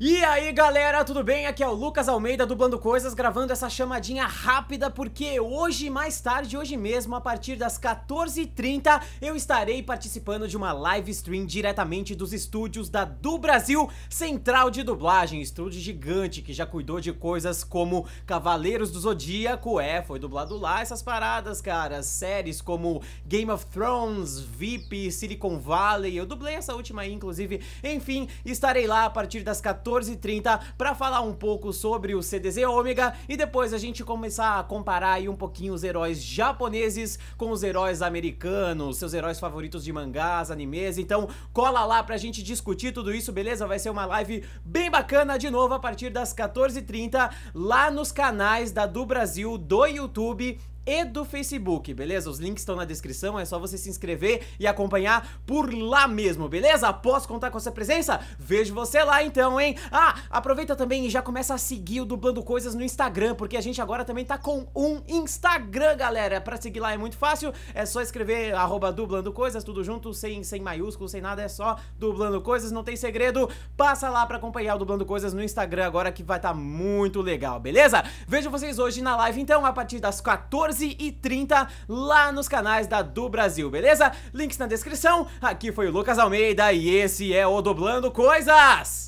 E aí galera, tudo bem? Aqui é o Lucas Almeida dublando coisas, gravando essa chamadinha rápida porque hoje, mais tarde, hoje mesmo, a partir das 14h30, eu estarei participando de uma live stream diretamente dos estúdios da Do Brasil Central de Dublagem, estúdio gigante que já cuidou de coisas como Cavaleiros do Zodíaco, é, foi dublado lá essas paradas, cara, séries como Game of Thrones, VIP, Silicon Valley, eu dublei essa última aí, inclusive, enfim, estarei lá a partir das 14 14h30 para falar um pouco sobre o CDZ Ômega e depois a gente começar a comparar aí um pouquinho os heróis japoneses com os heróis americanos, seus heróis favoritos de mangás, animes. Então cola lá pra gente discutir tudo isso, beleza? Vai ser uma live bem bacana de novo a partir das 14h30 lá nos canais da Do Brasil do YouTube e do Facebook, beleza? Os links estão na descrição, é só você se inscrever e acompanhar por lá mesmo, beleza? Posso contar com a sua presença? Vejo você lá então, hein? Ah, aproveita também e já começa a seguir o Dublando Coisas no Instagram, porque a gente agora também tá com um Instagram, galera. Pra seguir lá é muito fácil, é só escrever arroba dublando coisas, tudo junto, sem, sem maiúsculo, sem nada, é só dublando coisas, não tem segredo. Passa lá pra acompanhar o Dublando Coisas no Instagram agora que vai tá muito legal, beleza? Vejo vocês hoje na live então, a partir das 14 e 30 lá nos canais da Do Brasil, beleza? Links na descrição, aqui foi o Lucas Almeida e esse é o Doblando Coisas!